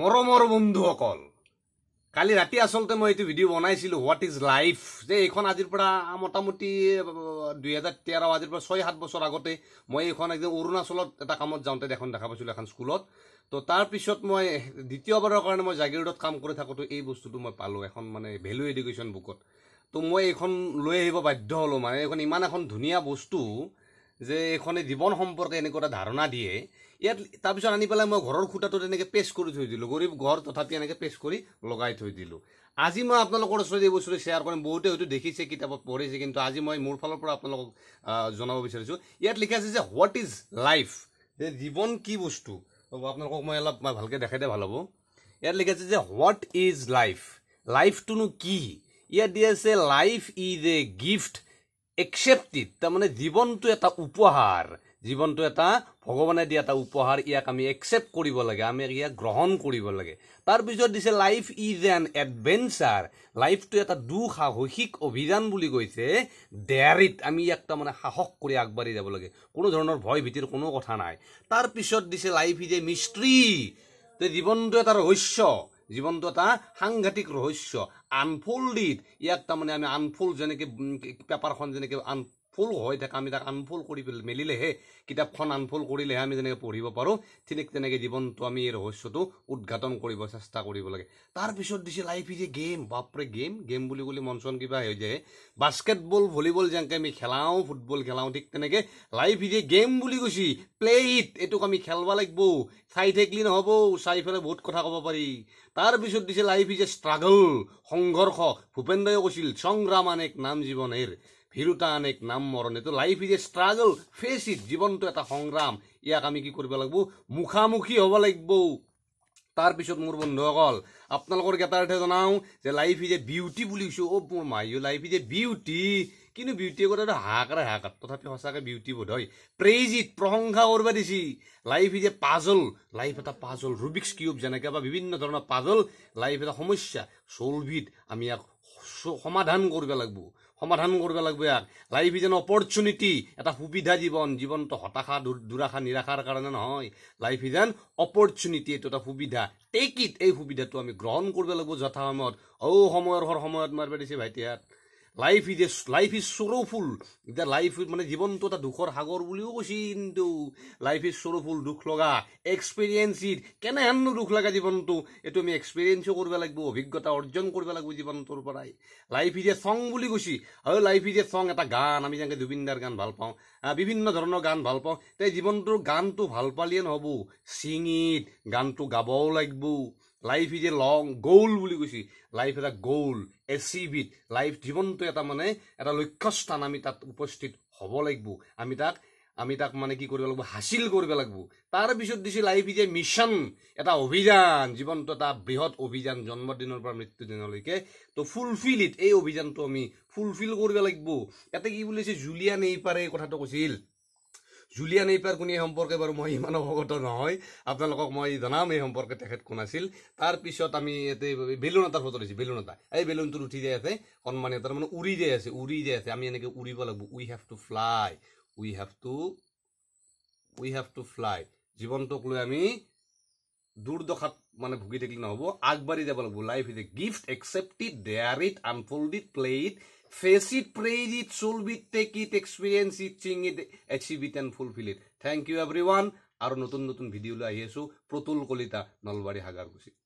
মৰমৰ বন্ধুসকল কালি ৰাতি আচলতে মই এইটো ভিডিঅ' বনাইছিলোঁ হোৱাট ইজ লাইফ যে এইখন আজিৰ পৰা মোটামুটি দুহেজাৰ তেৰ আজিৰ পৰা ছয় সাত বছৰ আগতে মই এইখন একদম অৰুণাচলত এটা কামত যাওঁতে এখন দেখা পাইছিলোঁ এখন স্কুলত তো তাৰপিছত মই দ্বিতীয়বাৰৰ কাৰণে মই জাগিৰোডত কাম কৰি থাকোঁতে এই বস্তুটো মই পালোঁ এখন মানে ভেলু এডুকেশ্যন বুকত তো মই এইখন লৈ আহিব বাধ্য হ'লোঁ মানে এইখন ইমান এখন ধুনীয়া বস্তু যে এখনে জীৱন সম্পৰ্কে এনেকুৱা এটা ধাৰণা দিয়ে ইয়াত তাৰপিছত আনি পেলাই মই ঘৰৰ খুটাটোত এনেকৈ পেষ্ট কৰি থৈ দিলোঁ গৰীব ঘৰ তথাপি এনেকৈ পেষ্ট কৰি লগাই থৈ দিলোঁ আজি মই আপোনালোকৰ ওচৰত এই বস্তুটো শ্বেয়াৰ কৰিম বহুতে হয়তো দেখিছে কিতাপত পঢ়িছে কিন্তু আজি মই মোৰ ফালৰ পৰা আপোনালোকক জনাব বিচাৰিছোঁ ইয়াত লিখা আছে যে হোৱাট ইজ লাইফ যে জীৱন কি বস্তু আপোনালোকক মই অলপ ভালকৈ দেখাই দিয়ে ভাল হ'ব ইয়াত লিখা আছে যে হোৱাট ইজ লাইফ লাইফটোনো কি ইয়াত দিয়া আছে life is a gift accept it তাৰমানে জীৱনটো এটা উপহাৰ জীৱনটো এটা ভগৱানে দিয়া এটা উপহাৰ ইয়াক আমি একচেপ্ট কৰিব লাগে আমি ইয়াক গ্ৰহণ কৰিব লাগে তাৰপিছত দিছে লাইফ ইজ এন এডভেঞ্চাৰ লাইফটো এটা দুঃসাহসিক অভিযান বুলি কৈছে ডেয়াৰিত আমি ইয়াক তাৰমানে সাহস কৰি আগবাঢ়ি যাব লাগে কোনো ধৰণৰ ভয় ভীতিৰ কোনো কথা নাই তাৰপিছত দিছে লাইফ ইজ এ মিষ্ট্ৰী জীৱনটো এটা ৰহস্য জীৱনটো এটা সাংঘাতিক ৰহস্য আনফল্ডিড ইয়াক তাৰমানে আমি আনফল্ড যেনেকৈ পেপাৰখন যেনেকৈ আন ফুল হৈ থাকে আমি তাক আনফুল কৰি পেলাই মেলিলেহে কিতাপখন আনফুল কৰিলেহে আমি যেনেকৈ পঢ়িব পাৰোঁ ঠিক তেনেকৈ জীৱনটো আমি এই ৰহস্যটো উদঘাটন কৰিব চেষ্টা কৰিব লাগে তাৰপিছত দিছে লাইফ ইজ এ গেম বাপৰে গেম গেম বুলি ক'লে মন চন কিবা হৈ যায় বাস্কেটবল ভলীবল যেনেকৈ আমি খেলাওঁ ফুটবল খেলাওঁ ঠিক তেনেকৈ লাইফ ইজ এ গেম বুলি কৈছে প্লে ইট এইটোক আমি খেলব লাগিব চাই থাকিলে নহ'ব চাই পেলাই বহুত কথা ক'ব পাৰি তাৰপিছত দিছে লাইফ ইজ এ ষ্ট্ৰাগল সংঘৰ্ষ ভূপেন্দ্ৰই কৈছিল সংগ্ৰাম আন এক নাম জীৱনেৰ ভিৰুতা আনেক নাম মৰণ এইটো life is a struggle face it জীৱনটো এটা সংগ্ৰাম ইয়াক আমি কি কৰিব লাগিব মুখামুখি হ'ব লাগিব তাৰপিছত মোৰ বন্ধুসকল আপোনালোকৰ কেইটাৰ্থে জনাওঁ যে লাইফ ইজ এ বিউটি বুলি কৈছোঁ অ' মোৰ মাহীও লাইফ ইজ এ বিউটি কিন্তু বিউটিয়ে কৰে হাহাকাৰে হাহাকাৰ তথাপি সঁচাকৈ বিউটি বোধ হয় প্ৰেজিত প্ৰশংসা কৰিব দিছি life is a puzzle life এটা পাজল ৰুবিক্স কিউব যেনেকৈ বা বিভিন্ন ধৰণৰ পাজল লাইফ এটা সমস্যা চলভিত আমি ইয়াক সমাধান কৰিব লাগিব সমাধান কৰিব লাগিব ইয়াক লাইফ ইজ এন অপৰচুনিটি এটা সুবিধা জীৱন জীৱনটো হতাশা দুৰাশা নিৰাশাৰ কাৰণে নহয় লাইফ ইজ এন অপৰচুনিটি এইটো এটা সুবিধা টেক ইট এই সুবিধাটো আমি গ্ৰহণ কৰিব লাগিব যথা সময়ত অ' সময়ৰ সময়ত মাৰ পাৰিছে ভাইটিহাত life is a life is sorrowful এতিয়া লাইফ মানে জীৱনটো এটা দুখৰ সাগৰ বুলিও কৈছে কিন্তু লাইফ ইজ চৰ'ফুল দুখ লগা এক্সপিৰিয়েঞ্চ ইড কেনেহেনো দুখ লগা জীৱনটো এইটো আমি এক্সপিৰিয়েঞ্চো কৰিব লাগিব অভিজ্ঞতা অৰ্জন কৰিব লাগিব জীৱনটোৰ পৰাই লাইফ ইজ এ চং বুলি কৈছে আৰু লাইফ ইজ এ চং এটা গান আমি যেনেকৈ জুবিনদাৰ গান ভাল পাওঁ বিভিন্ন ধৰণৰ গান ভাল পাওঁ তে জীৱনটোৰ গানটো ভাল পালিয়ে নহ'ব চিঙিত গানটো গাবও লাগিব লাইফ ইজ এ লং গ'ল বুলি কৈছে লাইফ এটা গ'ল এচিভ ইট লাইফ জীৱনটো এটা মানে এটা লক্ষ্য স্থান আমি তাত উপস্থিত হ'ব লাগিব আমি তাক আমি তাক মানে কি কৰিব লাগিব হাচিল কৰিব লাগিব তাৰপিছত দিছে লাইফ ইজ এ মিছন এটা অভিযান জীৱনটো এটা বৃহৎ অভিযান জন্মদিনৰ পৰা মৃত্যুদিনলৈকে তো ফুলফিল ইট এই অভিযানটো আমি ফুলফিল কৰিব লাগিব ইয়াতে কি বুলি কৈছে জুলিয়া নেই পাৰে এই কথাটো কৈছিল জুলিয়া নেইপাৰ কোনে সম্পৰ্কে বাৰু মই ইমান অৱগত নহয় আপোনালোকক মই জনাম এই সম্পৰ্কে তেখেত কোন আছিল তাৰপিছত আমি ইয়াতে বেলুন এটাৰ ফটো লৈছোঁ বেলুন এটা এই বেলুনটোত উঠি যায় আছে সন্মানী এটাৰ মানে উৰি যায় আছে উৰি যায় আছে আমি এনেকৈ উৰিব লাগিব we have to fly we have to we have to fly জীৱনটোক লৈ আমি দুৰ্দশাত মানে ভুগি থাকিলে নহ'ব আগবাঢ়ি যাব লাগিব life is a gift accept it dare it unfold it play it face it, praise it, solve it, take it, experience it, sing it, achieve it and fulfill it. Thank you everyone. আৰু নতুন নতুন ভিডিঅ' লৈ আহি আছোঁ প্ৰতুল কলিতা নলবাৰী হাগাৰ গুচি